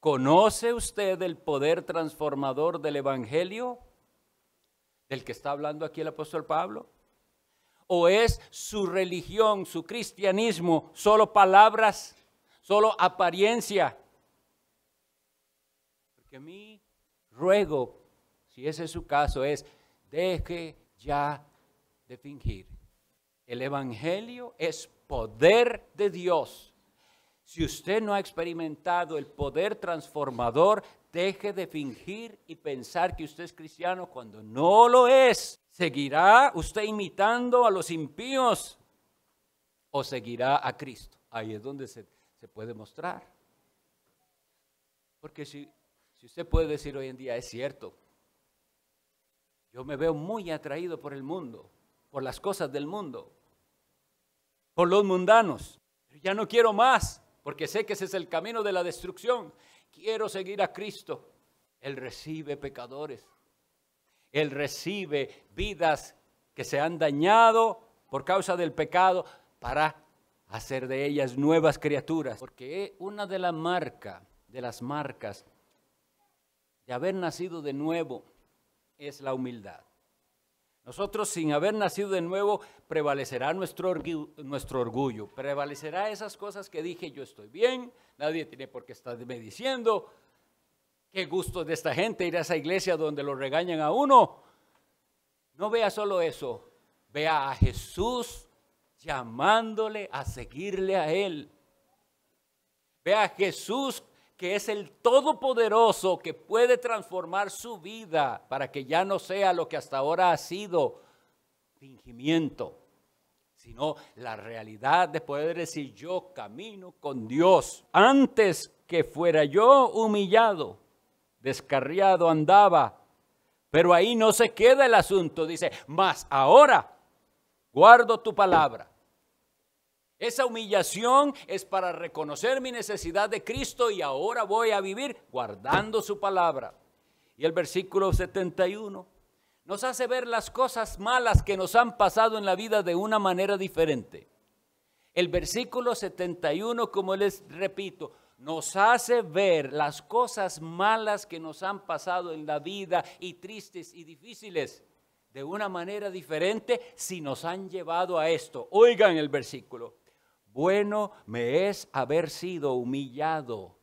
¿Conoce usted el poder transformador del Evangelio del que está hablando aquí el apóstol Pablo? ¿O es su religión, su cristianismo, solo palabras, solo apariencia? Porque mi ruego, si ese es su caso, es deje ya de fingir. El Evangelio es poder de Dios si usted no ha experimentado el poder transformador, deje de fingir y pensar que usted es cristiano cuando no lo es. ¿Seguirá usted imitando a los impíos o seguirá a Cristo? Ahí es donde se, puede mostrar. Porque si, si usted puede decir hoy en día, es cierto, yo me veo muy atraído por el mundo, por las cosas del mundo, por los mundanos, ya no quiero más porque sé que ese es el camino de la destrucción. Quiero seguir a Cristo. Él recibe pecadores. Él recibe vidas que se han dañado por causa del pecado para hacer de ellas nuevas criaturas. Porque una de las marcas, de las marcas de haber nacido de nuevo, es la humildad. Nosotros sin haber nacido de nuevo, prevalecerá nuestro, orgullo, prevalecerá esas cosas que dije, yo estoy bien, nadie tiene por qué estarme diciendo, qué gusto de esta gente ir a esa iglesia donde lo regañan a uno. No vea solo eso, vea a Jesús llamándole a seguirle a Él. Vea a Jesús que es el Todopoderoso que puede transformar su vida para que ya no sea lo que hasta ahora ha sido fingimiento, sino la realidad de poder decir yo camino con Dios. Antes que fuera yo humillado, descarriado andaba, pero ahí no se queda el asunto, dice, mas ahora guardo tu palabra esa humillación es para reconocer mi necesidad de Cristo y ahora voy a vivir guardando su palabra. Y el versículo 71 nos hace ver las cosas malas que nos han pasado en la vida de una manera diferente. El versículo 71, como les repito, nos hace ver las cosas malas que nos han pasado en la vida y tristes y difíciles de una manera diferente si nos han llevado a esto. Oigan el versículo bueno me es haber sido humillado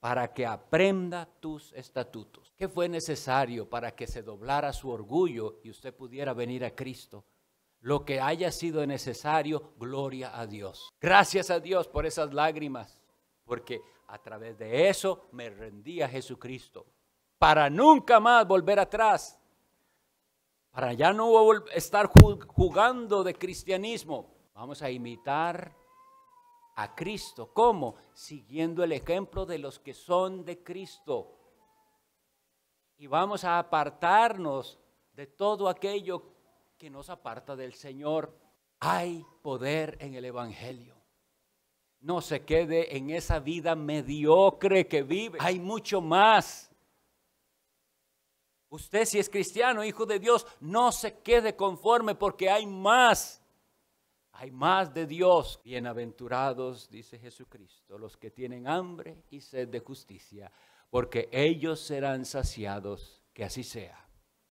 para que aprenda tus estatutos. ¿Qué fue necesario para que se doblara su orgullo y usted pudiera venir a Cristo? Lo que haya sido necesario, gloria a Dios. Gracias a Dios por esas lágrimas, porque a través de eso me rendí a Jesucristo, para nunca más volver atrás, para ya no estar jugando de cristianismo. Vamos a imitar a Cristo. ¿Cómo? Siguiendo el ejemplo de los que son de Cristo. Y vamos a apartarnos de todo aquello que nos aparta del Señor. Hay poder en el Evangelio. No se quede en esa vida mediocre que vive. Hay mucho más. Usted si es cristiano, hijo de Dios, no se quede conforme porque hay más. Hay más de Dios. Bienaventurados, dice Jesucristo, los que tienen hambre y sed de justicia, porque ellos serán saciados. Que así sea.